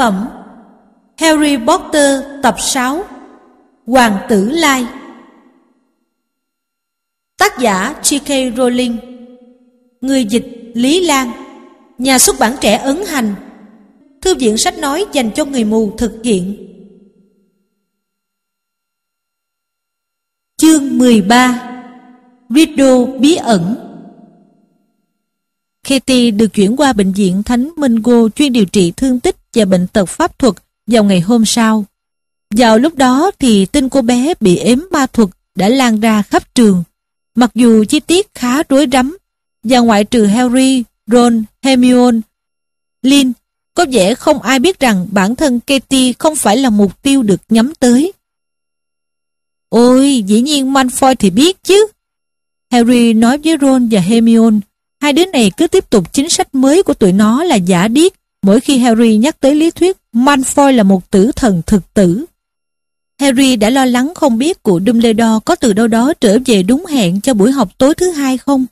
phẩm Harry Potter tập 6 Hoàng tử Lai Tác giả J.K. Rowling Người dịch Lý Lan Nhà xuất bản trẻ ấn hành Thư viện sách nói dành cho người mù thực hiện Chương 13 Riddle bí ẩn Katie được chuyển qua bệnh viện Thánh Mingo chuyên điều trị thương tích và bệnh tật pháp thuật vào ngày hôm sau. Vào lúc đó thì tin cô bé bị ếm ma thuật đã lan ra khắp trường. Mặc dù chi tiết khá rối rắm, và ngoại trừ Harry, Ron, Hermione, Lin, có vẻ không ai biết rằng bản thân Katie không phải là mục tiêu được nhắm tới. Ôi, dĩ nhiên Malfoy thì biết chứ. Harry nói với Ron và Hermione, hai đứa này cứ tiếp tục chính sách mới của tụi nó là giả điếc mỗi khi Harry nhắc tới lý thuyết Malfoy là một tử thần thực tử. Harry đã lo lắng không biết cụ Dumbledore có từ đâu đó trở về đúng hẹn cho buổi học tối thứ hai không.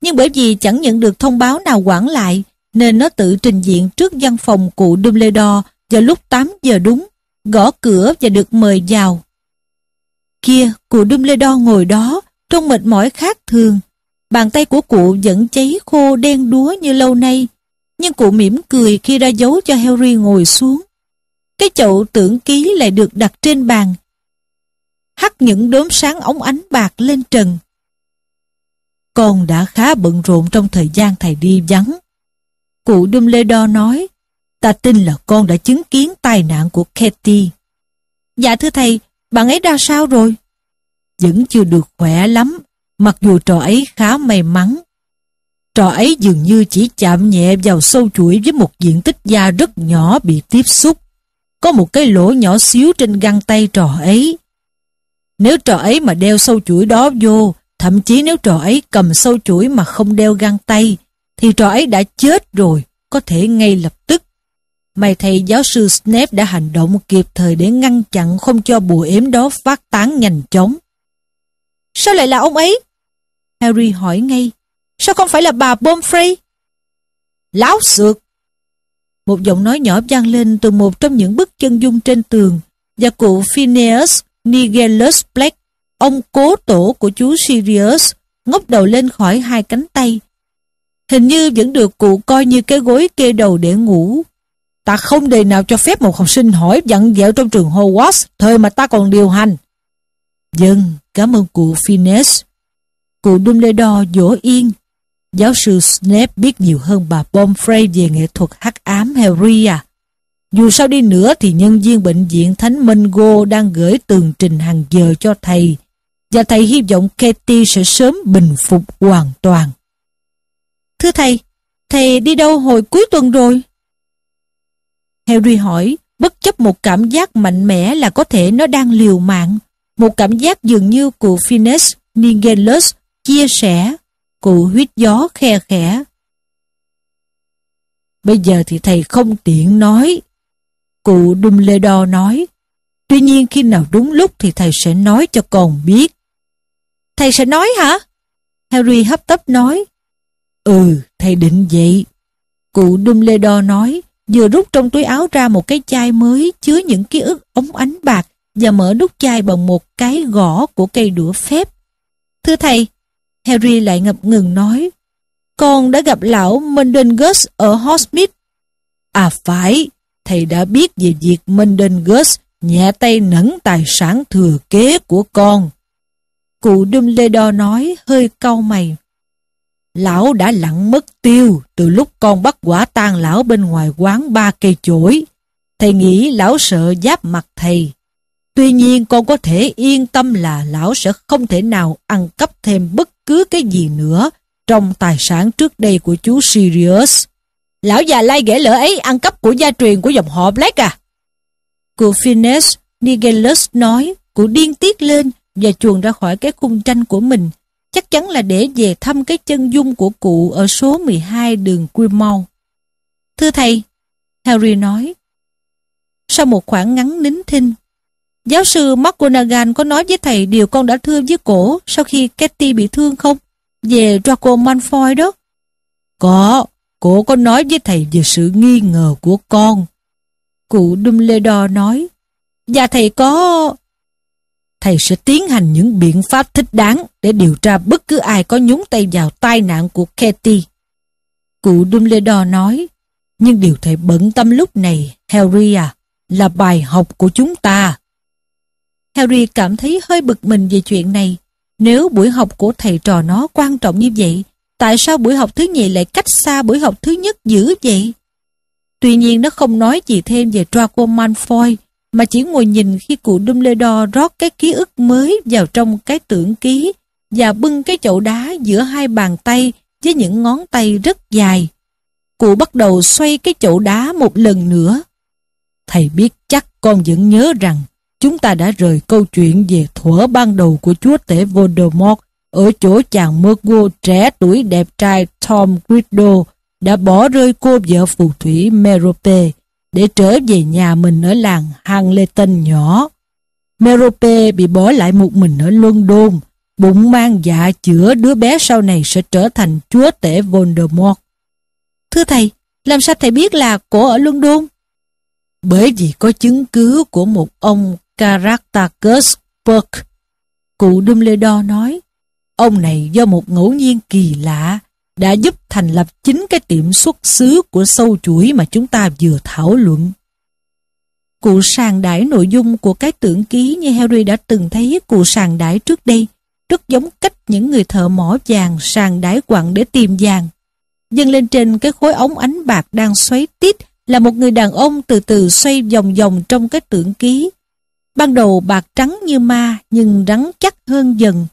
Nhưng bởi vì chẳng nhận được thông báo nào quản lại, nên nó tự trình diện trước văn phòng cụ Dumbledore vào lúc 8 giờ đúng, gõ cửa và được mời vào. Kia, cụ Dumbledore ngồi đó, trông mệt mỏi khác thường. Bàn tay của cụ vẫn cháy khô đen đúa như lâu nay, nhưng cụ mỉm cười khi ra dấu cho Harry ngồi xuống. Cái chậu tưởng ký lại được đặt trên bàn, hắt những đốm sáng ống ánh bạc lên trần. Con đã khá bận rộn trong thời gian thầy đi vắng. Cụ Dumbledore nói, ta tin là con đã chứng kiến tai nạn của Katy. Dạ thưa thầy, bạn ấy ra sao rồi? Vẫn chưa được khỏe lắm, mặc dù trò ấy khá may mắn Trò ấy dường như chỉ chạm nhẹ vào sâu chuỗi với một diện tích da rất nhỏ bị tiếp xúc. Có một cái lỗ nhỏ xíu trên găng tay trò ấy. Nếu trò ấy mà đeo sâu chuỗi đó vô, thậm chí nếu trò ấy cầm sâu chuỗi mà không đeo găng tay, thì trò ấy đã chết rồi, có thể ngay lập tức. May thầy giáo sư Snape đã hành động kịp thời để ngăn chặn không cho bùa ếm đó phát tán nhanh chóng. Sao lại là ông ấy? Harry hỏi ngay. Sao không phải là bà Bomfrey? Láo xược! Một giọng nói nhỏ vang lên từ một trong những bức chân dung trên tường và cụ Phineas Nigellus Black, ông cố tổ của chú Sirius, ngóc đầu lên khỏi hai cánh tay. Hình như vẫn được cụ coi như cái gối kê đầu để ngủ. Ta không đề nào cho phép một học sinh hỏi dặn dẹo trong trường Hogwarts, thời mà ta còn điều hành. Dân, vâng, cảm ơn cụ Phineas. Cụ Dumbledore dỗ yên, Giáo sư Snape biết nhiều hơn bà Pomfrey về nghệ thuật hắc ám Harry à. Dù sao đi nữa thì nhân viên bệnh viện Thánh Minh Go đang gửi tường trình hàng giờ cho thầy và thầy hy vọng Katie sẽ sớm bình phục hoàn toàn. Thưa thầy, thầy đi đâu hồi cuối tuần rồi? Harry hỏi, bất chấp một cảm giác mạnh mẽ là có thể nó đang liều mạng. Một cảm giác dường như của Phineas Nigelus chia sẻ Cụ huyết gió khe khẽ. Bây giờ thì thầy không tiện nói. Cụ Đung Lê Đo nói. Tuy nhiên khi nào đúng lúc thì thầy sẽ nói cho con biết. Thầy sẽ nói hả? Harry hấp tấp nói. Ừ, thầy định vậy. Cụ Đung Lê Đo nói vừa rút trong túi áo ra một cái chai mới chứa những ký ức ống ánh bạc và mở nút chai bằng một cái gõ của cây đũa phép. Thưa thầy, Harry lại ngập ngừng nói Con đã gặp lão Mendengus ở Hogsmeade À phải, thầy đã biết về việc Mendengus nhẹ tay nẫn tài sản thừa kế của con. Cụ Dumbledore nói hơi cau mày. Lão đã lặn mất tiêu từ lúc con bắt quả tang lão bên ngoài quán ba cây chổi. Thầy nghĩ lão sợ giáp mặt thầy. Tuy nhiên con có thể yên tâm là lão sẽ không thể nào ăn cắp thêm bất cứ cái gì nữa trong tài sản trước đây của chú Sirius. Lão già lai ghẻ lỡ ấy ăn cắp của gia truyền của dòng họ Black à? Cụ Phineas Nigelus nói, cụ điên tiết lên và chuồn ra khỏi cái khung tranh của mình. Chắc chắn là để về thăm cái chân dung của cụ ở số 12 đường Grimmauld. Thưa thầy, Harry nói, sau một khoảng ngắn nín thinh, Giáo sư McGonagall có nói với thầy điều con đã thưa với cổ sau khi Katy bị thương không? Về Draco Malfoy đó. Có, cổ có nói với thầy về sự nghi ngờ của con. Cụ Dumbledore nói, và dạ thầy có... Thầy sẽ tiến hành những biện pháp thích đáng để điều tra bất cứ ai có nhúng tay vào tai nạn của Katy. Cụ Dumbledore nói, nhưng điều thầy bận tâm lúc này, Harry à, là bài học của chúng ta. Harry cảm thấy hơi bực mình về chuyện này. Nếu buổi học của thầy trò nó quan trọng như vậy, tại sao buổi học thứ nhì lại cách xa buổi học thứ nhất dữ vậy? Tuy nhiên nó không nói gì thêm về Draco Malfoy, mà chỉ ngồi nhìn khi cụ Dumbledore rót cái ký ức mới vào trong cái tưởng ký và bưng cái chậu đá giữa hai bàn tay với những ngón tay rất dài. Cụ bắt đầu xoay cái chậu đá một lần nữa. Thầy biết chắc con vẫn nhớ rằng chúng ta đã rời câu chuyện về thuở ban đầu của chúa tể Voldemort ở chỗ chàng mơ trẻ tuổi đẹp trai Tom Riddle đã bỏ rơi cô vợ phù thủy Merope để trở về nhà mình ở làng Hangleton nhỏ. Merope bị bỏ lại một mình ở London, bụng mang dạ chữa đứa bé sau này sẽ trở thành chúa tể Voldemort. Thưa thầy, làm sao thầy biết là cô ở London? Bởi vì có chứng cứ của một ông Caractacus Burke. Cụ Dumbledore nói, ông này do một ngẫu nhiên kỳ lạ đã giúp thành lập chính cái tiệm xuất xứ của sâu chuỗi mà chúng ta vừa thảo luận. Cụ sàng đải nội dung của cái tưởng ký như Harry đã từng thấy cụ sàng đải trước đây, rất giống cách những người thợ mỏ vàng sàng đải quặng để tìm vàng. Dâng lên trên cái khối ống ánh bạc đang xoáy tít là một người đàn ông từ từ xoay vòng vòng trong cái tưởng ký, Ban đầu bạc trắng như ma nhưng rắn chắc hơn dần,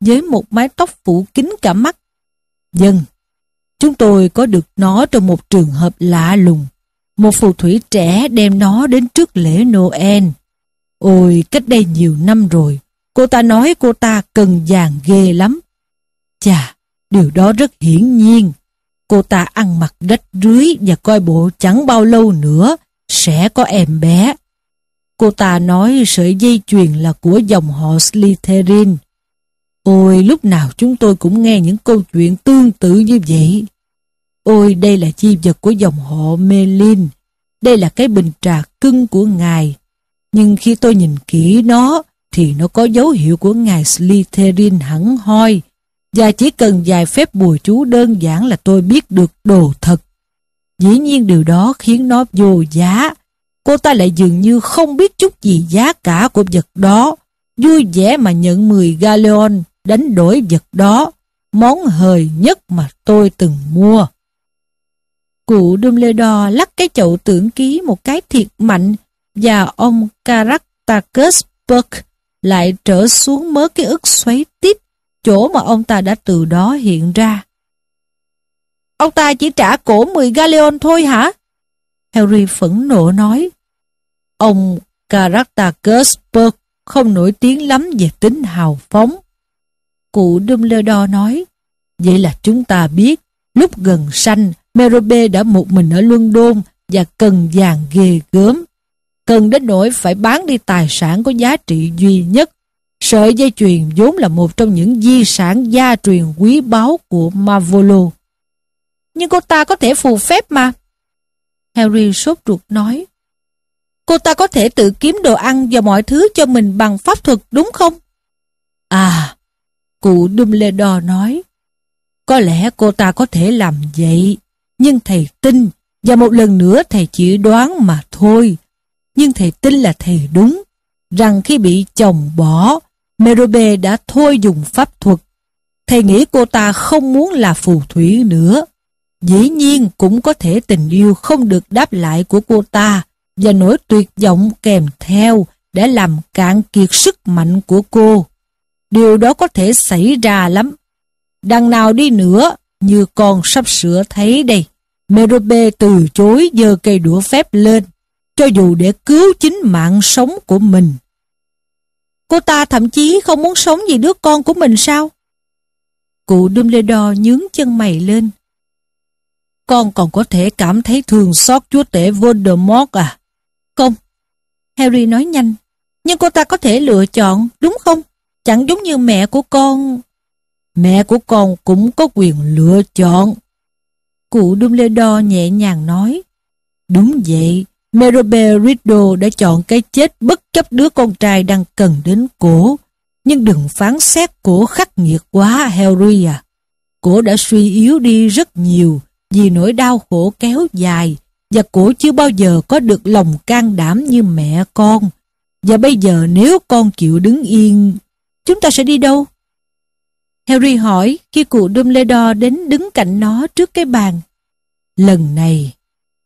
với một mái tóc phủ kín cả mắt. Dần, chúng tôi có được nó trong một trường hợp lạ lùng. Một phù thủy trẻ đem nó đến trước lễ Noel. Ôi, cách đây nhiều năm rồi, cô ta nói cô ta cần vàng ghê lắm. Chà, điều đó rất hiển nhiên. Cô ta ăn mặc rách rưới và coi bộ chẳng bao lâu nữa sẽ có em bé. Cô ta nói sợi dây chuyền là của dòng họ Slytherin. Ôi, lúc nào chúng tôi cũng nghe những câu chuyện tương tự như vậy. Ôi, đây là chi vật của dòng họ Melin. Đây là cái bình trà cưng của ngài. Nhưng khi tôi nhìn kỹ nó, thì nó có dấu hiệu của ngài Slytherin hẳn hoi. Và chỉ cần vài phép bùa chú đơn giản là tôi biết được đồ thật. Dĩ nhiên điều đó khiến nó vô giá cô ta lại dường như không biết chút gì giá cả của vật đó, vui vẻ mà nhận 10 galeon đánh đổi vật đó, món hời nhất mà tôi từng mua. Cụ Dumbledore lắc cái chậu tưởng ký một cái thiệt mạnh và ông Caractacus Burke lại trở xuống mớ cái ức xoáy tiếp chỗ mà ông ta đã từ đó hiện ra. Ông ta chỉ trả cổ 10 galeon thôi hả? Harry phẫn nộ nói. Ông Caractacus Burke không nổi tiếng lắm về tính hào phóng. Cụ Dumbledore nói, vậy là chúng ta biết, lúc gần sanh, Merope đã một mình ở London và cần vàng ghê gớm. Cần đến nỗi phải bán đi tài sản có giá trị duy nhất. Sợi dây chuyền vốn là một trong những di sản gia truyền quý báu của Mavolo. Nhưng cô ta có thể phù phép mà. Harry sốt ruột nói. Cô ta có thể tự kiếm đồ ăn và mọi thứ cho mình bằng pháp thuật đúng không? À, cụ Dumbledore nói. Có lẽ cô ta có thể làm vậy, nhưng thầy tin, và một lần nữa thầy chỉ đoán mà thôi. Nhưng thầy tin là thầy đúng, rằng khi bị chồng bỏ, Merope đã thôi dùng pháp thuật. Thầy nghĩ cô ta không muốn là phù thủy nữa. Dĩ nhiên cũng có thể tình yêu không được đáp lại của cô ta và nỗi tuyệt vọng kèm theo để làm cạn kiệt sức mạnh của cô. Điều đó có thể xảy ra lắm. Đằng nào đi nữa, như con sắp sửa thấy đây. Merope từ chối giơ cây đũa phép lên, cho dù để cứu chính mạng sống của mình. Cô ta thậm chí không muốn sống vì đứa con của mình sao? Cụ Dumbledore nhướng chân mày lên, con còn có thể cảm thấy thương xót chúa tể Voldemort à? Không. Harry nói nhanh. Nhưng cô ta có thể lựa chọn, đúng không? Chẳng giống như mẹ của con. Mẹ của con cũng có quyền lựa chọn. Cụ Dumbledore nhẹ nhàng nói. Đúng vậy, Merribe Riddle đã chọn cái chết bất chấp đứa con trai đang cần đến cổ. Nhưng đừng phán xét cổ khắc nghiệt quá, Harry à. Cổ đã suy yếu đi rất nhiều vì nỗi đau khổ kéo dài và cổ chưa bao giờ có được lòng can đảm như mẹ con. Và bây giờ nếu con chịu đứng yên, chúng ta sẽ đi đâu? Harry hỏi khi cụ Dumbledore đến đứng cạnh nó trước cái bàn. Lần này,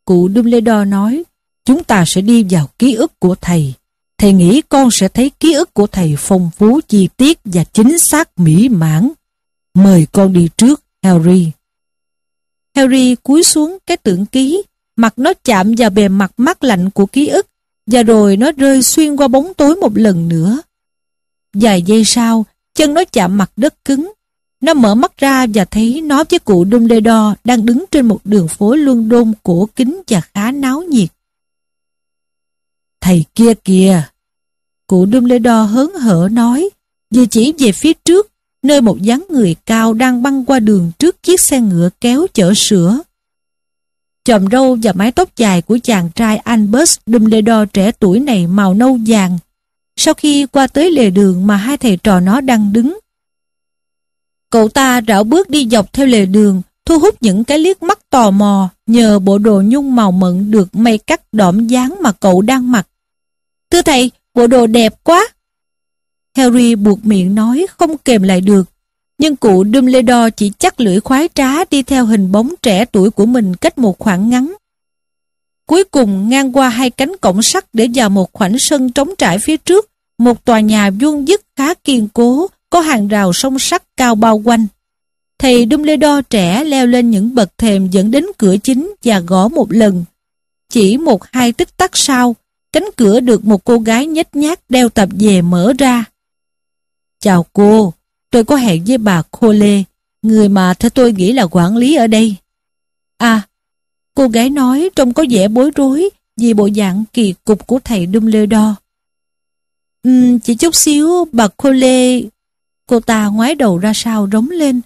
cụ Dumbledore nói, chúng ta sẽ đi vào ký ức của thầy. Thầy nghĩ con sẽ thấy ký ức của thầy phong phú chi tiết và chính xác mỹ mãn. Mời con đi trước, Harry. Harry cúi xuống cái tượng ký, mặt nó chạm vào bề mặt mát lạnh của ký ức, và rồi nó rơi xuyên qua bóng tối một lần nữa. Vài giây sau, chân nó chạm mặt đất cứng. Nó mở mắt ra và thấy nó với cụ Dumbledore đang đứng trên một đường phố luân đôn cổ kính và khá náo nhiệt. Thầy kia kìa! Cụ Dumbledore hớn hở nói, vừa chỉ về phía trước nơi một dáng người cao đang băng qua đường trước chiếc xe ngựa kéo chở sữa. Chòm râu và mái tóc dài của chàng trai Albert Dumbledore trẻ tuổi này màu nâu vàng, sau khi qua tới lề đường mà hai thầy trò nó đang đứng. Cậu ta rảo bước đi dọc theo lề đường, thu hút những cái liếc mắt tò mò nhờ bộ đồ nhung màu mận được may cắt đỏm dáng mà cậu đang mặc. Thưa thầy, bộ đồ đẹp quá! Harry buộc miệng nói không kềm lại được. Nhưng cụ Dumbledore chỉ chắc lưỡi khoái trá đi theo hình bóng trẻ tuổi của mình cách một khoảng ngắn. Cuối cùng ngang qua hai cánh cổng sắt để vào một khoảnh sân trống trải phía trước, một tòa nhà vuông vức khá kiên cố, có hàng rào sông sắt cao bao quanh. Thầy Dumbledore trẻ leo lên những bậc thềm dẫn đến cửa chính và gõ một lần. Chỉ một hai tích tắc sau, cánh cửa được một cô gái nhếch nhác đeo tập về mở ra. Chào cô, tôi có hẹn với bà Khô Lê, người mà theo tôi nghĩ là quản lý ở đây. À, cô gái nói trông có vẻ bối rối vì bộ dạng kỳ cục của thầy Đum Lê chỉ chút xíu bà Khô Lê... Cô ta ngoái đầu ra sau rống lên.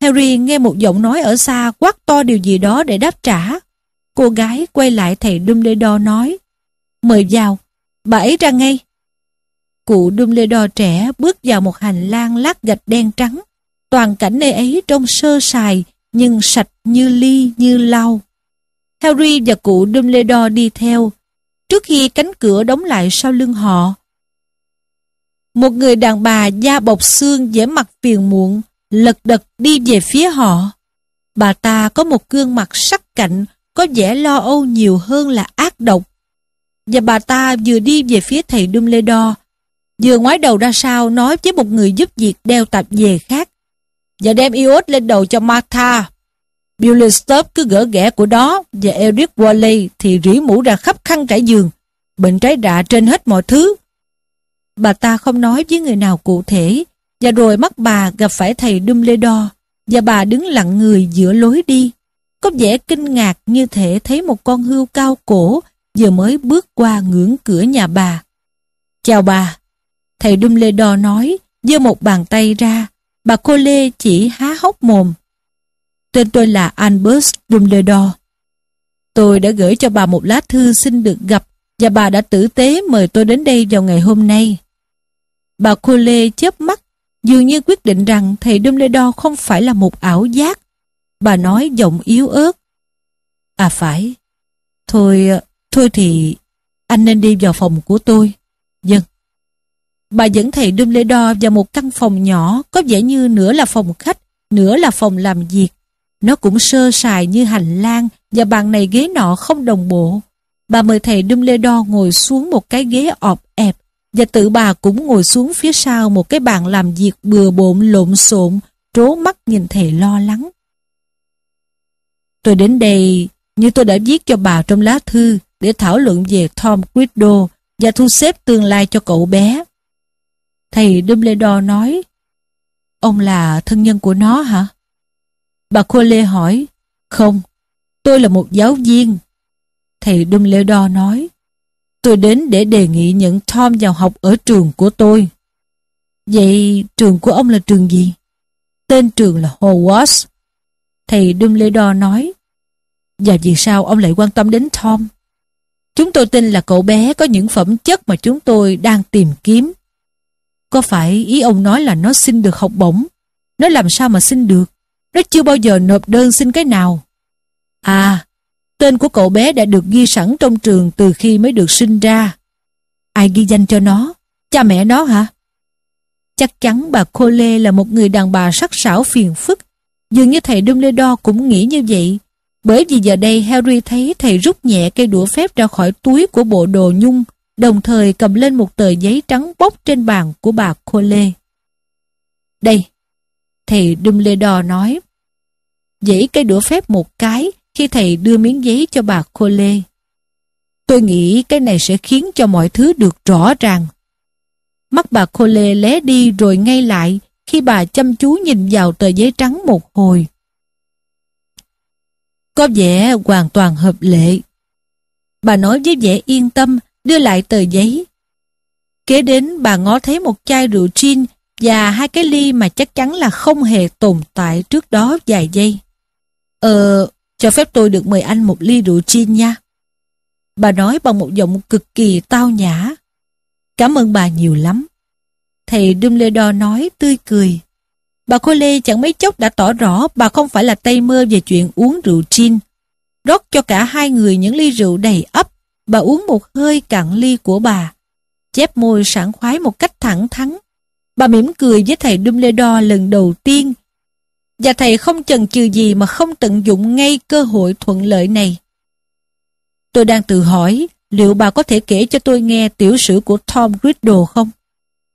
Harry nghe một giọng nói ở xa quát to điều gì đó để đáp trả. Cô gái quay lại thầy Dumbledore nói Mời vào, bà ấy ra ngay Cụ Dumbledore trẻ bước vào một hành lang lát gạch đen trắng. Toàn cảnh nơi ấy trông sơ sài, nhưng sạch như ly như lau. Harry và cụ Dumbledore đi theo, trước khi cánh cửa đóng lại sau lưng họ. Một người đàn bà da bọc xương vẻ mặt phiền muộn, lật đật đi về phía họ. Bà ta có một gương mặt sắc cạnh, có vẻ lo âu nhiều hơn là ác độc. Và bà ta vừa đi về phía thầy Dumbledore vừa ngoái đầu ra sau nói với một người giúp việc đeo tạp về khác. Và đem iốt lên đầu cho Martha. Billy Stubb cứ gỡ ghẻ của đó và Eric Wally thì rỉ mũ ra khắp khăn trải giường. Bệnh trái rạ trên hết mọi thứ. Bà ta không nói với người nào cụ thể và rồi mắt bà gặp phải thầy Dumbledore và bà đứng lặng người giữa lối đi. Có vẻ kinh ngạc như thể thấy một con hươu cao cổ vừa mới bước qua ngưỡng cửa nhà bà. Chào bà, Thầy Đum nói, giơ một bàn tay ra. Bà cô Lê chỉ há hốc mồm. Tên tôi là Albert Dumbledore. Tôi đã gửi cho bà một lá thư xin được gặp và bà đã tử tế mời tôi đến đây vào ngày hôm nay. Bà cô Lê chớp mắt, dường như quyết định rằng thầy Dumbledore không phải là một ảo giác. Bà nói giọng yếu ớt. À phải, thôi, ờ, thôi thì anh nên đi vào phòng của tôi. Dân. Vâng. Bà dẫn thầy Dumbledore vào một căn phòng nhỏ có vẻ như nửa là phòng khách, nửa là phòng làm việc. Nó cũng sơ sài như hành lang và bàn này ghế nọ không đồng bộ. Bà mời thầy Dumbledore ngồi xuống một cái ghế ọp ẹp và tự bà cũng ngồi xuống phía sau một cái bàn làm việc bừa bộn lộn xộn, trố mắt nhìn thầy lo lắng. Tôi đến đây, như tôi đã viết cho bà trong lá thư, để thảo luận về Tom Guido và thu xếp tương lai cho cậu bé. Thầy Dumbledore nói Ông là thân nhân của nó hả? Bà Lê hỏi Không, tôi là một giáo viên Thầy Dumbledore nói Tôi đến để đề nghị nhận Tom vào học ở trường của tôi Vậy trường của ông là trường gì? Tên trường là Hogwarts Thầy Dumbledore nói Và vì sao ông lại quan tâm đến Tom? Chúng tôi tin là cậu bé có những phẩm chất mà chúng tôi đang tìm kiếm có phải ý ông nói là nó xin được học bổng? Nó làm sao mà xin được? Nó chưa bao giờ nộp đơn xin cái nào. À, tên của cậu bé đã được ghi sẵn trong trường từ khi mới được sinh ra. Ai ghi danh cho nó? Cha mẹ nó hả? Chắc chắn bà Cô Lê là một người đàn bà sắc sảo phiền phức. Dường như thầy Dumbledore cũng nghĩ như vậy. Bởi vì giờ đây Harry thấy thầy rút nhẹ cây đũa phép ra khỏi túi của bộ đồ nhung đồng thời cầm lên một tờ giấy trắng bóc trên bàn của bà Cole. Đây, thầy Dumbledore nói. Dãy cây đũa phép một cái khi thầy đưa miếng giấy cho bà Cole. Tôi nghĩ cái này sẽ khiến cho mọi thứ được rõ ràng. Mắt bà Cole lé đi rồi ngay lại khi bà chăm chú nhìn vào tờ giấy trắng một hồi. Có vẻ hoàn toàn hợp lệ. Bà nói với vẻ yên tâm đưa lại tờ giấy. Kế đến bà ngó thấy một chai rượu gin và hai cái ly mà chắc chắn là không hề tồn tại trước đó vài giây. Ờ, cho phép tôi được mời anh một ly rượu gin nha. Bà nói bằng một giọng cực kỳ tao nhã. Cảm ơn bà nhiều lắm. Thầy Dumbledore nói tươi cười. Bà Cole chẳng mấy chốc đã tỏ rõ bà không phải là tay mơ về chuyện uống rượu gin. Rót cho cả hai người những ly rượu đầy ấp Bà uống một hơi cạn ly của bà, chép môi sảng khoái một cách thẳng thắn. Bà mỉm cười với thầy Dumbledore lần đầu tiên, và thầy không chần chừ gì mà không tận dụng ngay cơ hội thuận lợi này. Tôi đang tự hỏi liệu bà có thể kể cho tôi nghe tiểu sử của Tom Riddle không?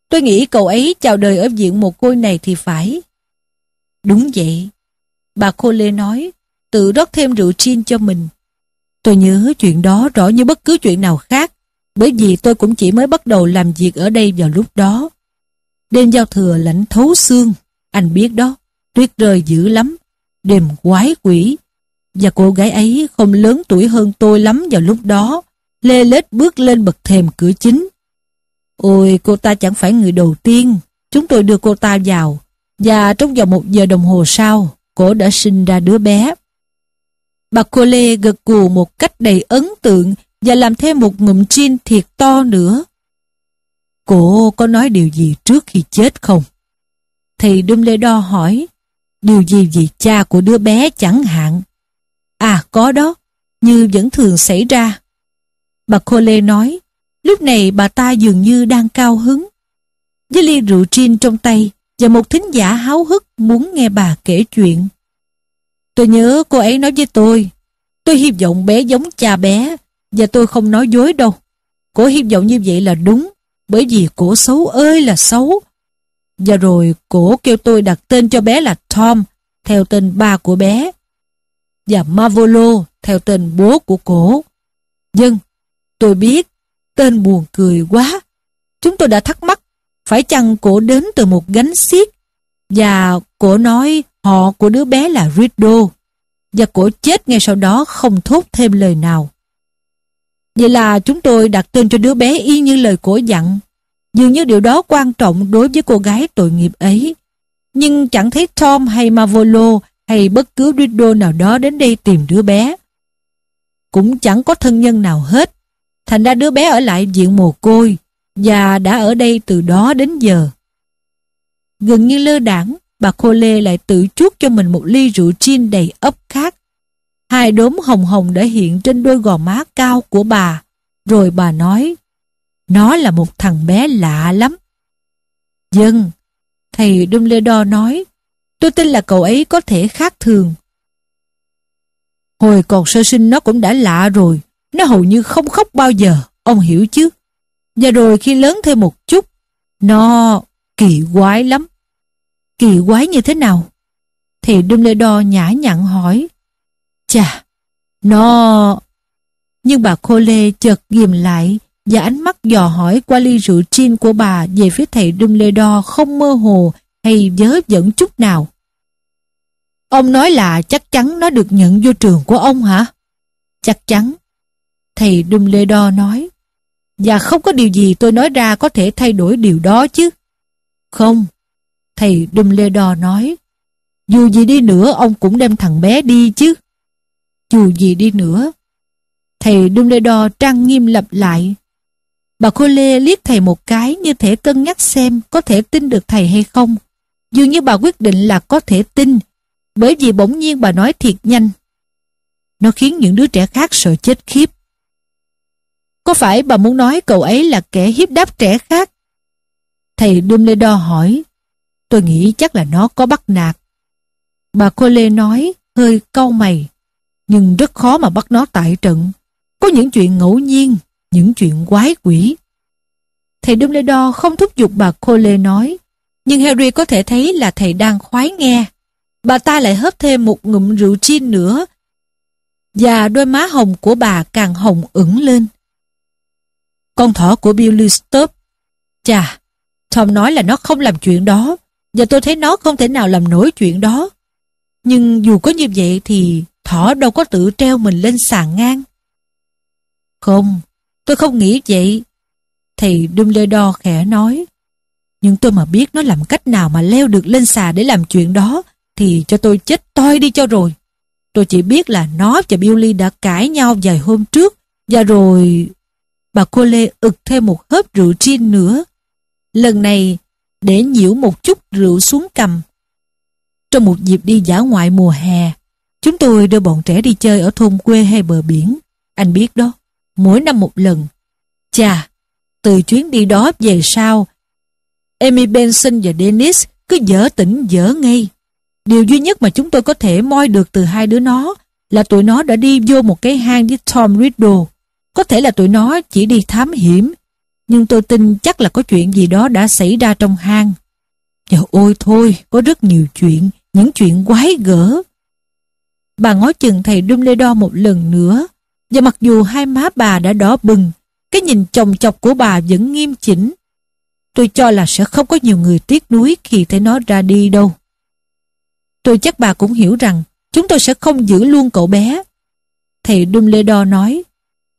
Tôi nghĩ cậu ấy chào đời ở viện một côi này thì phải. Đúng vậy. Bà Cole nói, tự rót thêm rượu gin cho mình. Tôi nhớ chuyện đó rõ như bất cứ chuyện nào khác, bởi vì tôi cũng chỉ mới bắt đầu làm việc ở đây vào lúc đó. Đêm giao thừa lạnh thấu xương, anh biết đó, tuyết rơi dữ lắm, đêm quái quỷ. Và cô gái ấy không lớn tuổi hơn tôi lắm vào lúc đó, lê lết bước lên bậc thềm cửa chính. Ôi, cô ta chẳng phải người đầu tiên, chúng tôi đưa cô ta vào, và trong vòng một giờ đồng hồ sau, cô đã sinh ra đứa bé. Bà cô Lê gật cù một cách đầy ấn tượng và làm thêm một ngụm gin thiệt to nữa. Cô có nói điều gì trước khi chết không? thầy lê đo hỏi, điều gì vì cha của đứa bé chẳng hạn? À có đó, như vẫn thường xảy ra. Bà cô Lê nói, lúc này bà ta dường như đang cao hứng. Với ly rượu gin trong tay và một thính giả háo hức muốn nghe bà kể chuyện. Tôi nhớ cô ấy nói với tôi, tôi hy vọng bé giống cha bé, và tôi không nói dối đâu. Cô hy vọng như vậy là đúng, bởi vì cổ xấu ơi là xấu. Và rồi cổ kêu tôi đặt tên cho bé là Tom, theo tên ba của bé, và Mavolo, theo tên bố của cổ. Dân, tôi biết, tên buồn cười quá. Chúng tôi đã thắc mắc, phải chăng cổ đến từ một gánh xiếc? Và cổ nói Họ của đứa bé là Rido Và cổ chết ngay sau đó không thốt thêm lời nào Vậy là chúng tôi đặt tên cho đứa bé y như lời cổ dặn Dường như điều đó quan trọng đối với cô gái tội nghiệp ấy Nhưng chẳng thấy Tom hay Mavolo Hay bất cứ Rido nào đó đến đây tìm đứa bé Cũng chẳng có thân nhân nào hết Thành ra đứa bé ở lại diện mồ côi Và đã ở đây từ đó đến giờ Gần như lơ đảng bà Khô Lê lại tự chuốt cho mình một ly rượu gin đầy ấp khát. Hai đốm hồng hồng đã hiện trên đôi gò má cao của bà. Rồi bà nói, nó là một thằng bé lạ lắm. Dân, thầy Dumbledore nói, tôi tin là cậu ấy có thể khác thường. Hồi còn sơ sinh nó cũng đã lạ rồi, nó hầu như không khóc bao giờ, ông hiểu chứ. Và rồi khi lớn thêm một chút, nó kỳ quái lắm kỳ quái như thế nào? Thì Dumbledore nhã nhặn hỏi. Chà, nó... Nhưng bà Cô Lê chợt ghim lại và ánh mắt dò hỏi qua ly rượu gin của bà về phía thầy Dumbledore không mơ hồ hay dớ dẫn chút nào. Ông nói là chắc chắn nó được nhận vô trường của ông hả? Chắc chắn. Thầy Dumbledore nói. Và không có điều gì tôi nói ra có thể thay đổi điều đó chứ. Không, Thầy Dumbledore nói Dù gì đi nữa ông cũng đem thằng bé đi chứ Dù gì đi nữa Thầy Dumbledore trang nghiêm lặp lại Bà Cô Lê liếc thầy một cái như thể cân nhắc xem có thể tin được thầy hay không. Dường như bà quyết định là có thể tin, bởi vì bỗng nhiên bà nói thiệt nhanh. Nó khiến những đứa trẻ khác sợ chết khiếp. Có phải bà muốn nói cậu ấy là kẻ hiếp đáp trẻ khác? Thầy Dumbledore hỏi. Tôi nghĩ chắc là nó có bắt nạt. Bà Cô Lê nói, hơi cau mày. Nhưng rất khó mà bắt nó tại trận. Có những chuyện ngẫu nhiên, những chuyện quái quỷ. Thầy Dumbledore không thúc giục bà Cô Lê nói, nhưng Harry có thể thấy là thầy đang khoái nghe. Bà ta lại hớp thêm một ngụm rượu gin nữa, và đôi má hồng của bà càng hồng ửng lên. Con thỏ của Bill Listop Chà, Tom nói là nó không làm chuyện đó, và tôi thấy nó không thể nào làm nổi chuyện đó. Nhưng dù có như vậy thì thỏ đâu có tự treo mình lên sàn ngang. Không, tôi không nghĩ vậy. Thầy Dumbledore khẽ nói. Nhưng tôi mà biết nó làm cách nào mà leo được lên xà để làm chuyện đó thì cho tôi chết toi đi cho rồi. Tôi chỉ biết là nó và Billy đã cãi nhau vài hôm trước và rồi... Bà cô Lê ực thêm một hớp rượu gin nữa. Lần này để nhiễu một chút rượu xuống cầm. Trong một dịp đi dã ngoại mùa hè, chúng tôi đưa bọn trẻ đi chơi ở thôn quê hay bờ biển. Anh biết đó, mỗi năm một lần. Chà, từ chuyến đi đó về sau, Amy Benson và Dennis cứ dở tỉnh dở ngay. Điều duy nhất mà chúng tôi có thể moi được từ hai đứa nó là tụi nó đã đi vô một cái hang với Tom Riddle. Có thể là tụi nó chỉ đi thám hiểm nhưng tôi tin chắc là có chuyện gì đó đã xảy ra trong hang. Trời ôi thôi, có rất nhiều chuyện, những chuyện quái gở. Bà ngó chừng thầy Dumbledore một lần nữa, và mặc dù hai má bà đã đỏ bừng, cái nhìn chồng chọc của bà vẫn nghiêm chỉnh. Tôi cho là sẽ không có nhiều người tiếc nuối khi thấy nó ra đi đâu. Tôi chắc bà cũng hiểu rằng chúng tôi sẽ không giữ luôn cậu bé. Thầy Dumbledore nói,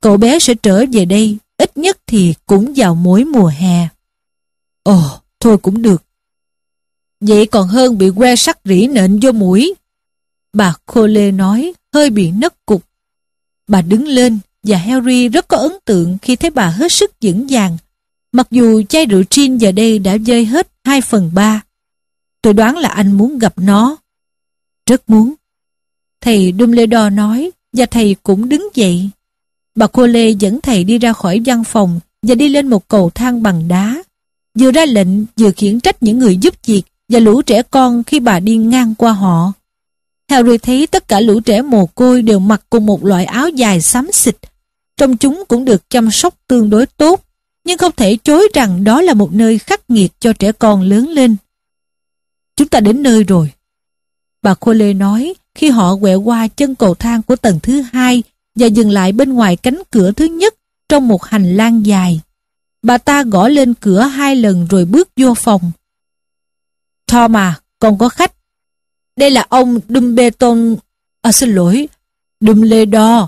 cậu bé sẽ trở về đây ít nhất thì cũng vào mối mùa hè. Ồ, thôi cũng được. Vậy còn hơn bị que sắt rỉ nện vô mũi. Bà Khô Lê nói, hơi bị nấc cục. Bà đứng lên và Harry rất có ấn tượng khi thấy bà hết sức vững vàng. Mặc dù chai rượu gin giờ đây đã rơi hết 2 phần 3. Tôi đoán là anh muốn gặp nó. Rất muốn. Thầy Dumbledore nói và thầy cũng đứng dậy Bà cô Lê dẫn thầy đi ra khỏi văn phòng và đi lên một cầu thang bằng đá. Vừa ra lệnh vừa khiển trách những người giúp việc và lũ trẻ con khi bà đi ngang qua họ. Harry thấy tất cả lũ trẻ mồ côi đều mặc cùng một loại áo dài xám xịt. Trong chúng cũng được chăm sóc tương đối tốt, nhưng không thể chối rằng đó là một nơi khắc nghiệt cho trẻ con lớn lên. Chúng ta đến nơi rồi. Bà Cô Lê nói khi họ quẹo qua chân cầu thang của tầng thứ hai và dừng lại bên ngoài cánh cửa thứ nhất trong một hành lang dài. Bà ta gõ lên cửa hai lần rồi bước vô phòng. Tom à, con có khách. Đây là ông Dumbeton... À xin lỗi, Dumbledore.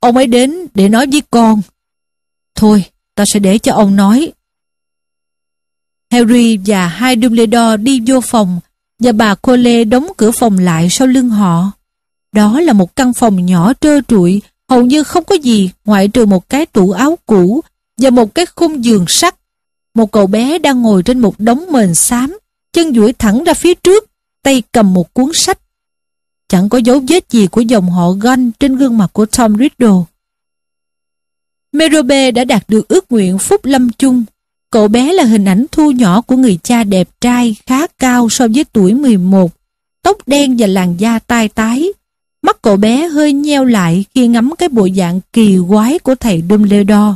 Ông ấy đến để nói với con. Thôi, ta sẽ để cho ông nói. Harry và hai Dumbledore đi vô phòng và bà Cole đóng cửa phòng lại sau lưng họ. Đó là một căn phòng nhỏ trơ trụi, hầu như không có gì ngoại trừ một cái tủ áo cũ và một cái khung giường sắt. Một cậu bé đang ngồi trên một đống mền xám, chân duỗi thẳng ra phía trước, tay cầm một cuốn sách. Chẳng có dấu vết gì của dòng họ ganh trên gương mặt của Tom Riddle. Merobe đã đạt được ước nguyện phúc lâm chung. Cậu bé là hình ảnh thu nhỏ của người cha đẹp trai khá cao so với tuổi 11, tóc đen và làn da tai tái, Mắt cậu bé hơi nheo lại khi ngắm cái bộ dạng kỳ quái của thầy Dumbledore.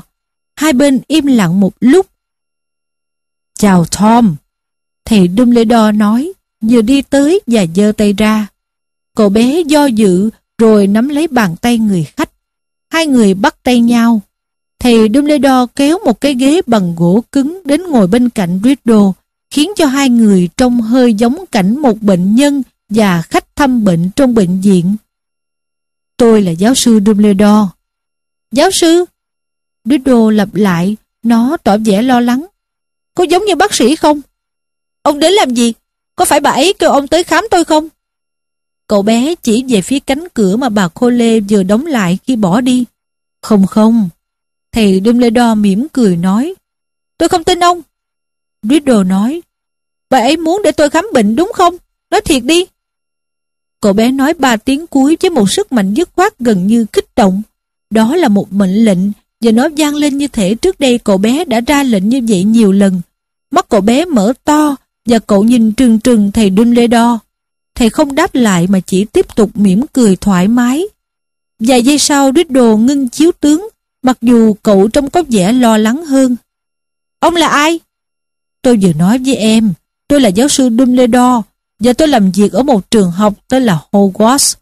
Hai bên im lặng một lúc. Chào Tom, thầy Dumbledore nói, vừa đi tới và giơ tay ra. Cậu bé do dự rồi nắm lấy bàn tay người khách. Hai người bắt tay nhau. Thầy Dumbledore kéo một cái ghế bằng gỗ cứng đến ngồi bên cạnh Riddle, khiến cho hai người trông hơi giống cảnh một bệnh nhân và khách thăm bệnh trong bệnh viện. Tôi là giáo sư Dumbledore. Giáo sư? Đô lặp lại, nó tỏ vẻ lo lắng. Có giống như bác sĩ không? Ông đến làm gì? Có phải bà ấy kêu ông tới khám tôi không? Cậu bé chỉ về phía cánh cửa mà bà Cô Lê vừa đóng lại khi bỏ đi. Không không. Thầy Dumbledore mỉm cười nói. Tôi không tin ông. Riddle nói. Bà ấy muốn để tôi khám bệnh đúng không? Nói thiệt đi. Cậu bé nói ba tiếng cuối với một sức mạnh dứt khoát gần như kích động. Đó là một mệnh lệnh, và nó vang lên như thể trước đây cậu bé đã ra lệnh như vậy nhiều lần. Mắt cậu bé mở to, và cậu nhìn trừng trừng thầy Dumbledore. Thầy không đáp lại mà chỉ tiếp tục mỉm cười thoải mái. Vài giây sau Riddle ngưng chiếu tướng, mặc dù cậu trông có vẻ lo lắng hơn. Ông là ai? Tôi vừa nói với em, tôi là giáo sư Dumbledore, và tôi làm việc ở một trường học tên là Hogwarts.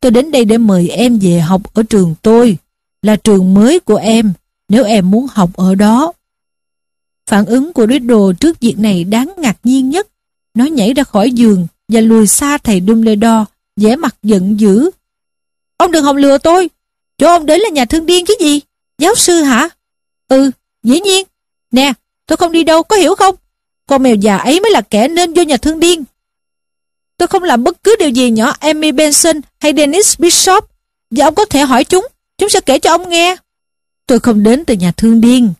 Tôi đến đây để mời em về học ở trường tôi, là trường mới của em, nếu em muốn học ở đó. Phản ứng của Riddle trước việc này đáng ngạc nhiên nhất. Nó nhảy ra khỏi giường và lùi xa thầy Dumbledore, vẻ mặt giận dữ. Ông đừng hòng lừa tôi, chỗ ông đến là nhà thương điên chứ gì? Giáo sư hả? Ừ, dĩ nhiên. Nè, tôi không đi đâu, có hiểu không? Con mèo già ấy mới là kẻ nên vô nhà thương điên. Tôi không làm bất cứ điều gì nhỏ Amy Benson hay Dennis Bishop. Và ông có thể hỏi chúng. Chúng sẽ kể cho ông nghe. Tôi không đến từ nhà thương điên.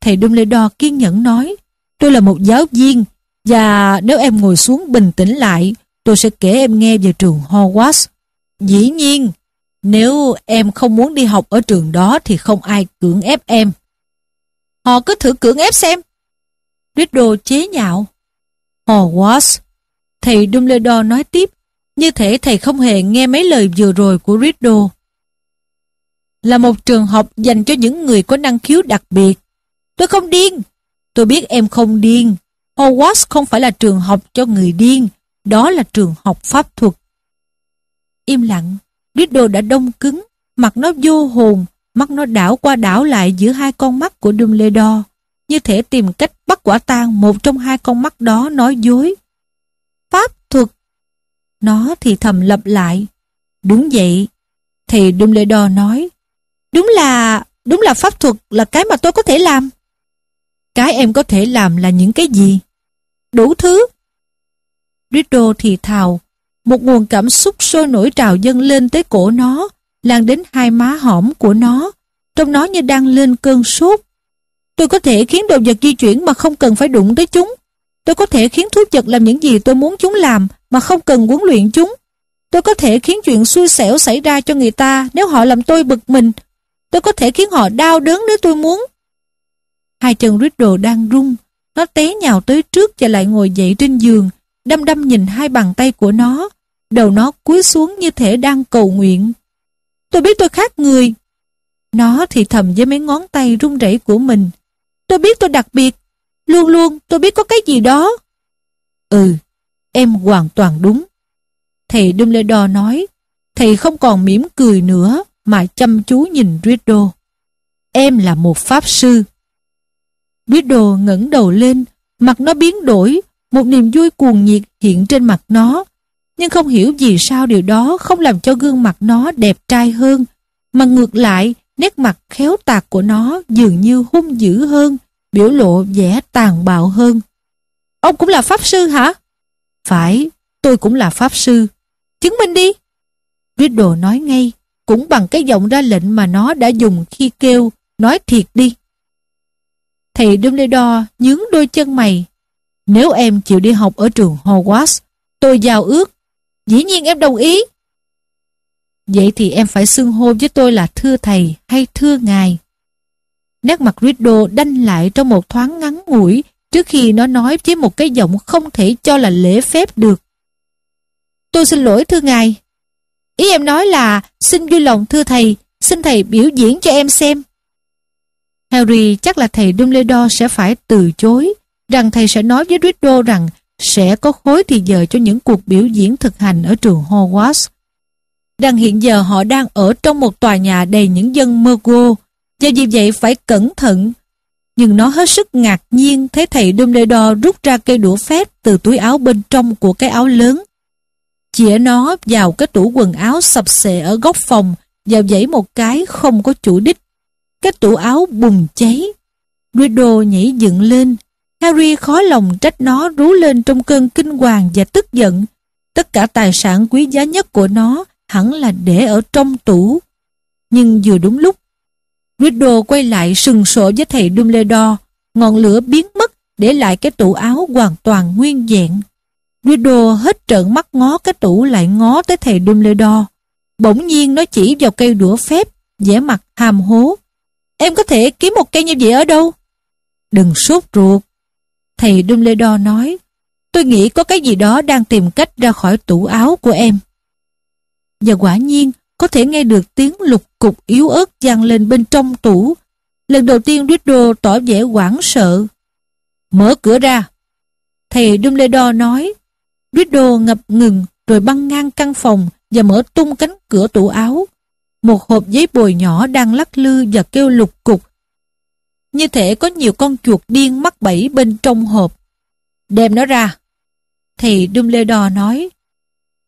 Thầy Dumbledore kiên nhẫn nói. Tôi là một giáo viên. Và nếu em ngồi xuống bình tĩnh lại, tôi sẽ kể em nghe về trường Hogwarts. Dĩ nhiên, nếu em không muốn đi học ở trường đó thì không ai cưỡng ép em. Họ cứ thử cưỡng ép xem. Riddle chế nhạo. Hogwarts thầy Dumbledore nói tiếp, như thể thầy không hề nghe mấy lời vừa rồi của Riddle. Là một trường học dành cho những người có năng khiếu đặc biệt. Tôi không điên. Tôi biết em không điên. Hogwarts không phải là trường học cho người điên. Đó là trường học pháp thuật. Im lặng, Riddle đã đông cứng, mặt nó vô hồn, mắt nó đảo qua đảo lại giữa hai con mắt của Dumbledore, như thể tìm cách bắt quả tang một trong hai con mắt đó nói dối. Nó thì thầm lặp lại. Đúng vậy. Thì Dumbledore nói. Đúng là... Đúng là pháp thuật là cái mà tôi có thể làm. Cái em có thể làm là những cái gì? Đủ thứ. Riddle thì thào. Một nguồn cảm xúc sôi nổi trào dâng lên tới cổ nó, lan đến hai má hõm của nó. Trong nó như đang lên cơn sốt. Tôi có thể khiến đồ vật di chuyển mà không cần phải đụng tới chúng. Tôi có thể khiến thú vật làm những gì tôi muốn chúng làm mà không cần huấn luyện chúng. Tôi có thể khiến chuyện xui xẻo xảy ra cho người ta nếu họ làm tôi bực mình. Tôi có thể khiến họ đau đớn nếu tôi muốn. Hai chân Riddle đang rung. Nó té nhào tới trước và lại ngồi dậy trên giường, đăm đăm nhìn hai bàn tay của nó. Đầu nó cúi xuống như thể đang cầu nguyện. Tôi biết tôi khác người. Nó thì thầm với mấy ngón tay run rẩy của mình. Tôi biết tôi đặc biệt. Luôn luôn tôi biết có cái gì đó. Ừ, em hoàn toàn đúng. Thầy Dumbledore nói, thầy không còn mỉm cười nữa mà chăm chú nhìn Riddle. Em là một pháp sư. Riddle ngẩng đầu lên, mặt nó biến đổi, một niềm vui cuồng nhiệt hiện trên mặt nó. Nhưng không hiểu vì sao điều đó không làm cho gương mặt nó đẹp trai hơn, mà ngược lại, nét mặt khéo tạc của nó dường như hung dữ hơn, biểu lộ vẻ tàn bạo hơn. Ông cũng là pháp sư hả? Phải, tôi cũng là pháp sư. Chứng minh đi. Riddle nói ngay, cũng bằng cái giọng ra lệnh mà nó đã dùng khi kêu, nói thiệt đi. Thầy Dumbledore nhướng đôi chân mày. Nếu em chịu đi học ở trường Hogwarts, tôi giao ước. Dĩ nhiên em đồng ý. Vậy thì em phải xưng hô với tôi là thưa thầy hay thưa ngài. Nét mặt Riddle đanh lại trong một thoáng ngắn ngủi trước khi nó nói với một cái giọng không thể cho là lễ phép được. Tôi xin lỗi thưa ngài. Ý em nói là xin vui lòng thưa thầy, xin thầy biểu diễn cho em xem. Harry chắc là thầy Dumbledore sẽ phải từ chối, rằng thầy sẽ nói với Riddle rằng sẽ có khối thì giờ cho những cuộc biểu diễn thực hành ở trường Hogwarts. Rằng hiện giờ họ đang ở trong một tòa nhà đầy những dân mơ gô, và vì vậy phải cẩn thận nhưng nó hết sức ngạc nhiên thấy thầy Dumbledore rút ra cây đũa phép từ túi áo bên trong của cái áo lớn. Chĩa nó vào cái tủ quần áo sập xệ ở góc phòng vào dãy một cái không có chủ đích. Cái tủ áo bùng cháy. Riddle nhảy dựng lên. Harry khó lòng trách nó rú lên trong cơn kinh hoàng và tức giận. Tất cả tài sản quý giá nhất của nó hẳn là để ở trong tủ. Nhưng vừa đúng lúc Riddle quay lại sừng sổ với thầy Dumbledore, ngọn lửa biến mất để lại cái tủ áo hoàn toàn nguyên vẹn. Riddle hết trợn mắt ngó cái tủ lại ngó tới thầy Dumbledore. Bỗng nhiên nó chỉ vào cây đũa phép, vẻ mặt hàm hố. Em có thể kiếm một cây như vậy ở đâu? Đừng sốt ruột. Thầy Dumbledore nói, tôi nghĩ có cái gì đó đang tìm cách ra khỏi tủ áo của em. Và quả nhiên, có thể nghe được tiếng lục cục yếu ớt vang lên bên trong tủ. Lần đầu tiên Riddle tỏ vẻ hoảng sợ. Mở cửa ra. Thầy Dumbledore nói. Riddle ngập ngừng rồi băng ngang căn phòng và mở tung cánh cửa tủ áo. Một hộp giấy bồi nhỏ đang lắc lư và kêu lục cục. Như thể có nhiều con chuột điên mắc bẫy bên trong hộp. Đem nó ra. Thầy Dumbledore nói.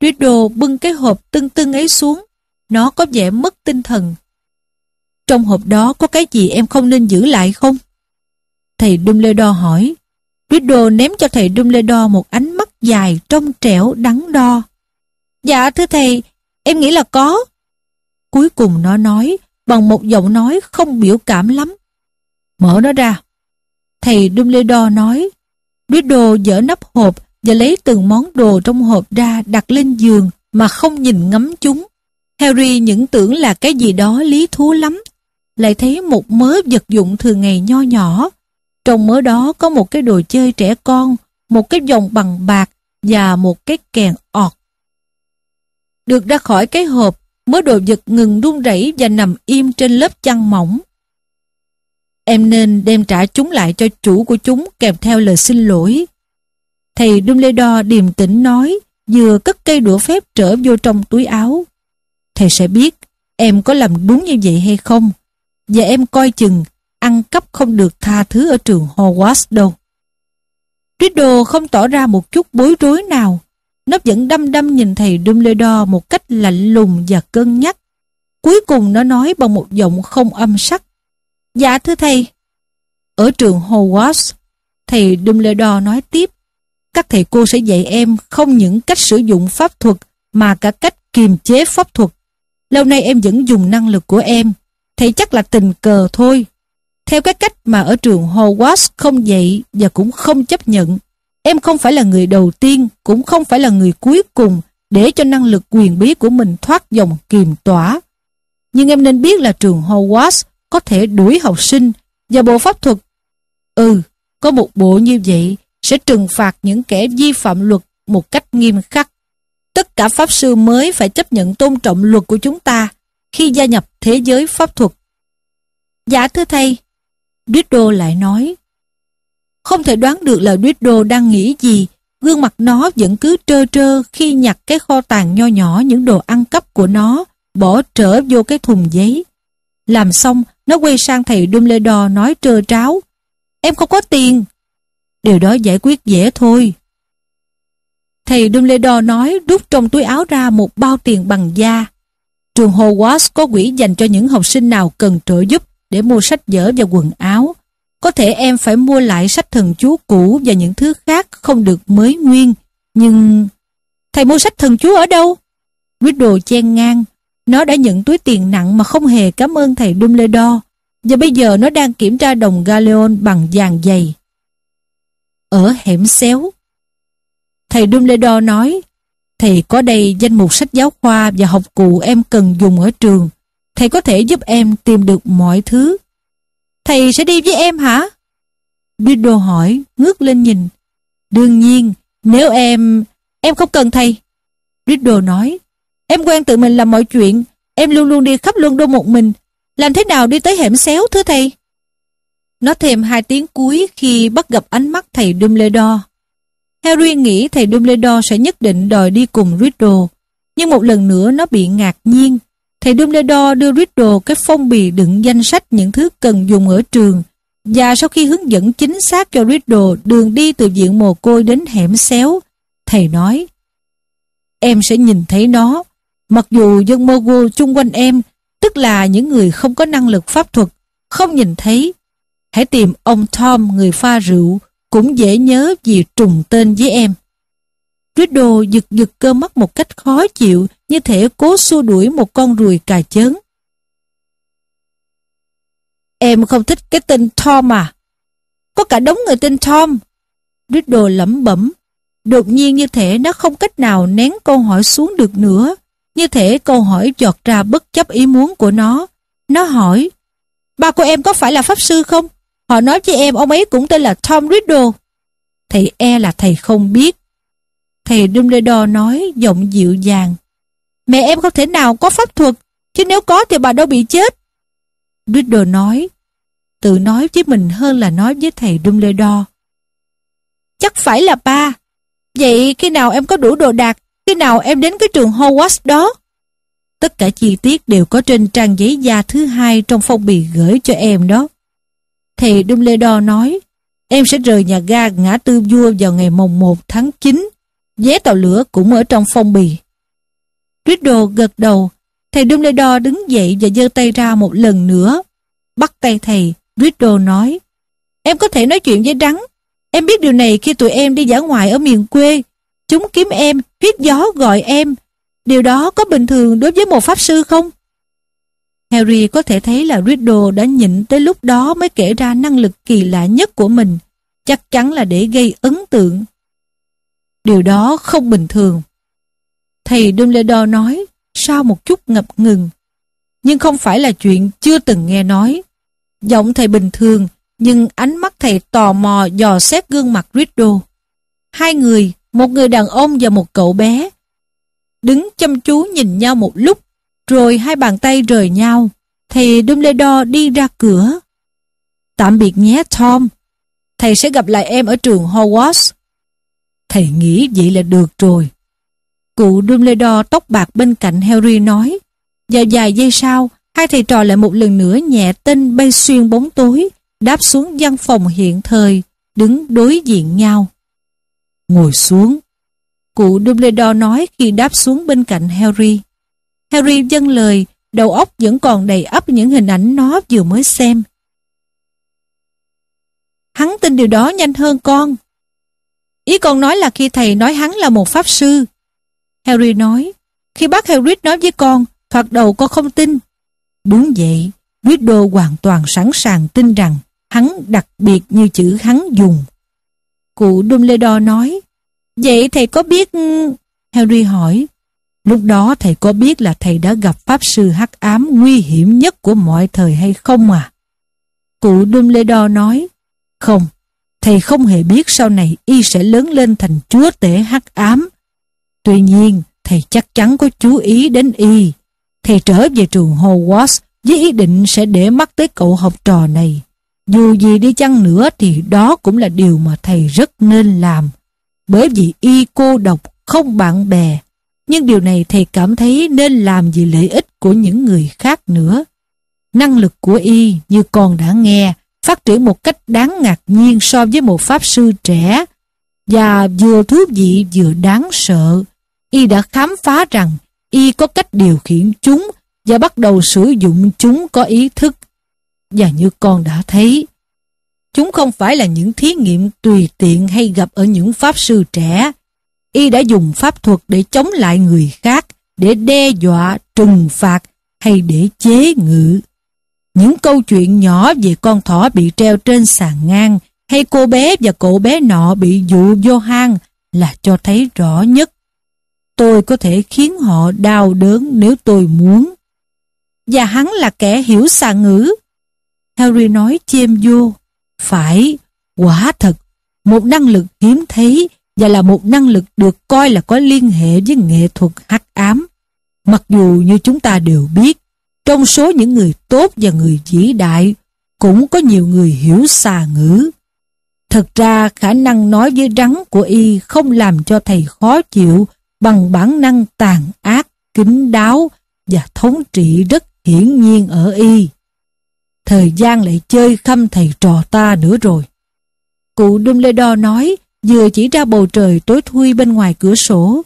Riddle bưng cái hộp tưng tưng ấy xuống nó có vẻ mất tinh thần. Trong hộp đó có cái gì em không nên giữ lại không? Thầy Dumbledore hỏi. Riddle ném cho thầy Dumbledore một ánh mắt dài trong trẻo đắng đo. Dạ thưa thầy, em nghĩ là có. Cuối cùng nó nói bằng một giọng nói không biểu cảm lắm. Mở nó ra. Thầy Dumbledore nói. Riddle dở nắp hộp và lấy từng món đồ trong hộp ra đặt lên giường mà không nhìn ngắm chúng. Harry những tưởng là cái gì đó lý thú lắm, lại thấy một mớ vật dụng thường ngày nho nhỏ. Trong mớ đó có một cái đồ chơi trẻ con, một cái vòng bằng bạc và một cái kèn ọt. Được ra khỏi cái hộp, mớ đồ vật ngừng run rẩy và nằm im trên lớp chăn mỏng. Em nên đem trả chúng lại cho chủ của chúng kèm theo lời xin lỗi. Thầy Dumbledore điềm tĩnh nói, vừa cất cây đũa phép trở vô trong túi áo thầy sẽ biết em có làm đúng như vậy hay không. Và em coi chừng, ăn cắp không được tha thứ ở trường Hogwarts đâu. Riddle không tỏ ra một chút bối rối nào. Nó vẫn đăm đăm nhìn thầy Dumbledore một cách lạnh lùng và cân nhắc. Cuối cùng nó nói bằng một giọng không âm sắc. Dạ thưa thầy. Ở trường Hogwarts, thầy Dumbledore nói tiếp. Các thầy cô sẽ dạy em không những cách sử dụng pháp thuật mà cả cách kiềm chế pháp thuật. Lâu nay em vẫn dùng năng lực của em Thì chắc là tình cờ thôi Theo cái cách mà ở trường Hogwarts không dạy Và cũng không chấp nhận Em không phải là người đầu tiên Cũng không phải là người cuối cùng Để cho năng lực quyền bí của mình thoát dòng kiềm tỏa Nhưng em nên biết là trường Hogwarts Có thể đuổi học sinh Và bộ pháp thuật Ừ, có một bộ như vậy Sẽ trừng phạt những kẻ vi phạm luật Một cách nghiêm khắc tất cả Pháp sư mới phải chấp nhận tôn trọng luật của chúng ta khi gia nhập thế giới pháp thuật. Dạ thưa thầy, Đô lại nói. Không thể đoán được là Đô đang nghĩ gì, gương mặt nó vẫn cứ trơ trơ khi nhặt cái kho tàng nho nhỏ những đồ ăn cắp của nó, bỏ trở vô cái thùng giấy. Làm xong, nó quay sang thầy Dumbledore nói trơ tráo. Em không có tiền. Điều đó giải quyết dễ thôi, Thầy Dumbledore nói rút trong túi áo ra một bao tiền bằng da. Trường Hogwarts có quỹ dành cho những học sinh nào cần trợ giúp để mua sách vở và quần áo. Có thể em phải mua lại sách thần chú cũ và những thứ khác không được mới nguyên. Nhưng... Thầy mua sách thần chú ở đâu? Riddle chen ngang. Nó đã nhận túi tiền nặng mà không hề cảm ơn thầy Dumbledore. Và bây giờ nó đang kiểm tra đồng Galeon bằng vàng dày. Ở hẻm xéo, Thầy Dumbledore nói, thầy có đây danh mục sách giáo khoa và học cụ em cần dùng ở trường. Thầy có thể giúp em tìm được mọi thứ. Thầy sẽ đi với em hả? Biddle hỏi, ngước lên nhìn. Đương nhiên, nếu em... Em không cần thầy. Riddle nói, em quen tự mình làm mọi chuyện. Em luôn luôn đi khắp London một mình. Làm thế nào đi tới hẻm xéo thưa thầy? Nó thêm hai tiếng cuối khi bắt gặp ánh mắt thầy Dumbledore. Harry nghĩ thầy Dumbledore sẽ nhất định đòi đi cùng Riddle. Nhưng một lần nữa nó bị ngạc nhiên. Thầy Dumbledore đưa Riddle cái phong bì đựng danh sách những thứ cần dùng ở trường và sau khi hướng dẫn chính xác cho Riddle đường đi từ viện mồ côi đến hẻm xéo, thầy nói Em sẽ nhìn thấy nó, mặc dù dân Mogul chung quanh em, tức là những người không có năng lực pháp thuật, không nhìn thấy. Hãy tìm ông Tom người pha rượu, cũng dễ nhớ vì trùng tên với em. Riddle giật giật cơ mắt một cách khó chịu như thể cố xua đuổi một con ruồi cà chớn. Em không thích cái tên Tom à? Có cả đống người tên Tom. Riddle lẩm bẩm. Đột nhiên như thể nó không cách nào nén câu hỏi xuống được nữa. Như thể câu hỏi giọt ra bất chấp ý muốn của nó. Nó hỏi, ba của em có phải là pháp sư không? Họ nói với em ông ấy cũng tên là Tom Riddle. Thầy e là thầy không biết. Thầy Dumbledore nói giọng dịu dàng. Mẹ em không thể nào có pháp thuật, chứ nếu có thì bà đâu bị chết. Riddle nói, tự nói với mình hơn là nói với thầy Dumbledore. Chắc phải là ba. Vậy khi nào em có đủ đồ đạc, khi nào em đến cái trường Hogwarts đó? Tất cả chi tiết đều có trên trang giấy da thứ hai trong phong bì gửi cho em đó. Thì Dumbledore nói, em sẽ rời nhà ga ngã tư vua vào ngày mồng 1 tháng 9. Vé tàu lửa cũng ở trong phong bì. Riddle gật đầu, thầy Dumbledore đứng dậy và giơ tay ra một lần nữa. Bắt tay thầy, Riddle nói, em có thể nói chuyện với rắn. Em biết điều này khi tụi em đi dã ngoại ở miền quê. Chúng kiếm em, huyết gió gọi em. Điều đó có bình thường đối với một pháp sư không? Harry có thể thấy là Riddle đã nhịn tới lúc đó mới kể ra năng lực kỳ lạ nhất của mình, chắc chắn là để gây ấn tượng. Điều đó không bình thường. Thầy Dumbledore nói, sau một chút ngập ngừng, nhưng không phải là chuyện chưa từng nghe nói. Giọng thầy bình thường, nhưng ánh mắt thầy tò mò dò xét gương mặt Riddle. Hai người, một người đàn ông và một cậu bé, đứng chăm chú nhìn nhau một lúc rồi hai bàn tay rời nhau, thì Dumbledore đi ra cửa. Tạm biệt nhé Tom, thầy sẽ gặp lại em ở trường Hogwarts. Thầy nghĩ vậy là được rồi. Cụ Dumbledore tóc bạc bên cạnh Harry nói, và vài giây sau, hai thầy trò lại một lần nữa nhẹ tinh bay xuyên bóng tối, đáp xuống văn phòng hiện thời, đứng đối diện nhau. Ngồi xuống, cụ Dumbledore nói khi đáp xuống bên cạnh Harry. Harry dâng lời, đầu óc vẫn còn đầy ắp những hình ảnh nó vừa mới xem. Hắn tin điều đó nhanh hơn con. Ý con nói là khi thầy nói hắn là một pháp sư. Harry nói, khi bác Hagrid nói với con, thoạt đầu con không tin. Đúng vậy, Riddle hoàn toàn sẵn sàng tin rằng hắn đặc biệt như chữ hắn dùng. Cụ Dumbledore nói, vậy thầy có biết... Harry hỏi, Lúc đó thầy có biết là thầy đã gặp Pháp Sư hắc ám nguy hiểm nhất của mọi thời hay không à? Cụ Dumbledore nói, không, thầy không hề biết sau này y sẽ lớn lên thành chúa tể hắc ám. Tuy nhiên, thầy chắc chắn có chú ý đến y. Thầy trở về trường Hogwarts với ý định sẽ để mắt tới cậu học trò này. Dù gì đi chăng nữa thì đó cũng là điều mà thầy rất nên làm. Bởi vì y cô độc, không bạn bè, nhưng điều này thầy cảm thấy nên làm vì lợi ích của những người khác nữa. Năng lực của y, như con đã nghe, phát triển một cách đáng ngạc nhiên so với một pháp sư trẻ, và vừa thú vị vừa đáng sợ. Y đã khám phá rằng y có cách điều khiển chúng và bắt đầu sử dụng chúng có ý thức. Và như con đã thấy, chúng không phải là những thí nghiệm tùy tiện hay gặp ở những pháp sư trẻ, y đã dùng pháp thuật để chống lại người khác, để đe dọa, trừng phạt hay để chế ngự. Những câu chuyện nhỏ về con thỏ bị treo trên sàn ngang hay cô bé và cậu bé nọ bị dụ vô hang là cho thấy rõ nhất. Tôi có thể khiến họ đau đớn nếu tôi muốn. Và hắn là kẻ hiểu xà ngữ. Harry nói chêm vô. Phải, quả thật, một năng lực hiếm thấy và là một năng lực được coi là có liên hệ với nghệ thuật hắc ám. Mặc dù như chúng ta đều biết, trong số những người tốt và người vĩ đại cũng có nhiều người hiểu xà ngữ. Thật ra khả năng nói với rắn của y không làm cho thầy khó chịu bằng bản năng tàn ác, kính đáo và thống trị rất hiển nhiên ở y. Thời gian lại chơi khăm thầy trò ta nữa rồi. Cụ Dumbledore nói vừa chỉ ra bầu trời tối thui bên ngoài cửa sổ.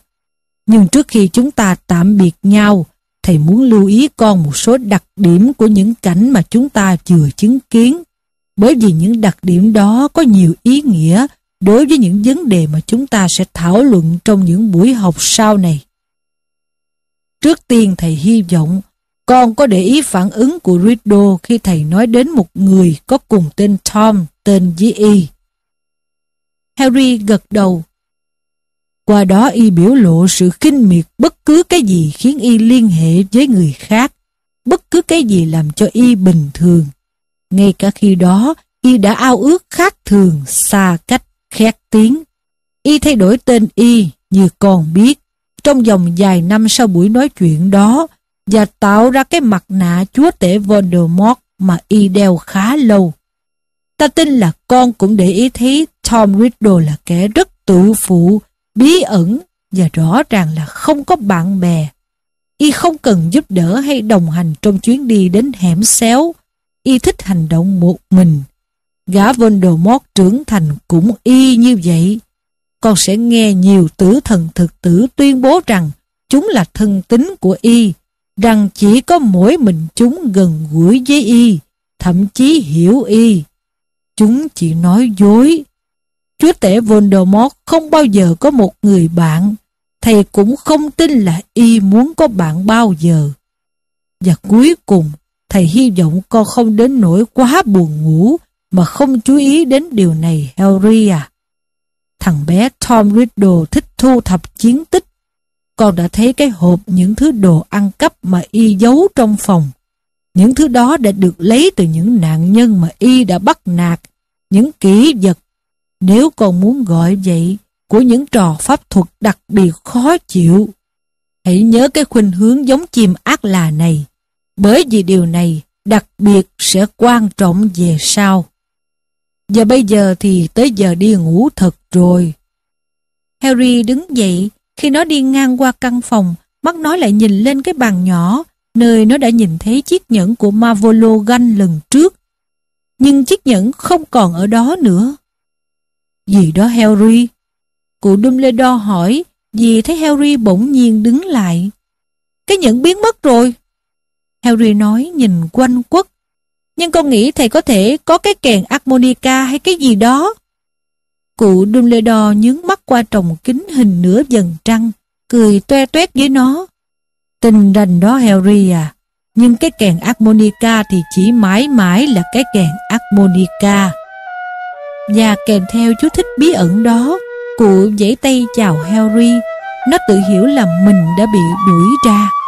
Nhưng trước khi chúng ta tạm biệt nhau, thầy muốn lưu ý con một số đặc điểm của những cảnh mà chúng ta vừa chứng kiến. Bởi vì những đặc điểm đó có nhiều ý nghĩa đối với những vấn đề mà chúng ta sẽ thảo luận trong những buổi học sau này. Trước tiên thầy hy vọng con có để ý phản ứng của Riddle khi thầy nói đến một người có cùng tên Tom tên với Y. E. Harry gật đầu. Qua đó y biểu lộ sự khinh miệt bất cứ cái gì khiến y liên hệ với người khác, bất cứ cái gì làm cho y bình thường. Ngay cả khi đó, y đã ao ước khác thường, xa cách, khét tiếng. Y thay đổi tên y như còn biết, trong vòng vài năm sau buổi nói chuyện đó, và tạo ra cái mặt nạ chúa tể Voldemort mà y đeo khá lâu. Ta tin là con cũng để ý thấy Tom Riddle là kẻ rất tự phụ, bí ẩn và rõ ràng là không có bạn bè. Y không cần giúp đỡ hay đồng hành trong chuyến đi đến hẻm xéo. Y thích hành động một mình. Gã Voldemort trưởng thành cũng y như vậy. Con sẽ nghe nhiều tử thần thực tử tuyên bố rằng chúng là thân tính của y, rằng chỉ có mỗi mình chúng gần gũi với y, thậm chí hiểu y. Chúng chỉ nói dối. Chúa tể Voldemort không bao giờ có một người bạn. Thầy cũng không tin là y muốn có bạn bao giờ. Và cuối cùng, thầy hy vọng con không đến nỗi quá buồn ngủ mà không chú ý đến điều này Harry à. Thằng bé Tom Riddle thích thu thập chiến tích. Con đã thấy cái hộp những thứ đồ ăn cắp mà y giấu trong phòng. Những thứ đó đã được lấy từ những nạn nhân mà y đã bắt nạt, những kỹ vật, nếu còn muốn gọi vậy, của những trò pháp thuật đặc biệt khó chịu. Hãy nhớ cái khuynh hướng giống chim ác là này, bởi vì điều này đặc biệt sẽ quan trọng về sau. Và bây giờ thì tới giờ đi ngủ thật rồi. Harry đứng dậy, khi nó đi ngang qua căn phòng, mắt nó lại nhìn lên cái bàn nhỏ nơi nó đã nhìn thấy chiếc nhẫn của Mavolo Gan lần trước. Nhưng chiếc nhẫn không còn ở đó nữa. Gì đó Harry? Cụ Dumbledore hỏi vì thấy Harry bỗng nhiên đứng lại. Cái nhẫn biến mất rồi. Harry nói nhìn quanh quất. Nhưng con nghĩ thầy có thể có cái kèn harmonica hay cái gì đó. Cụ Dumbledore nhướng mắt qua trồng kính hình nửa dần trăng, cười toe toét với nó. Tình đành đó Harry à, nhưng cái kèn armonica thì chỉ mãi mãi là cái kèn armonica Và kèm theo chú thích bí ẩn đó, cụ giãy tay chào Harry, nó tự hiểu là mình đã bị đuổi ra.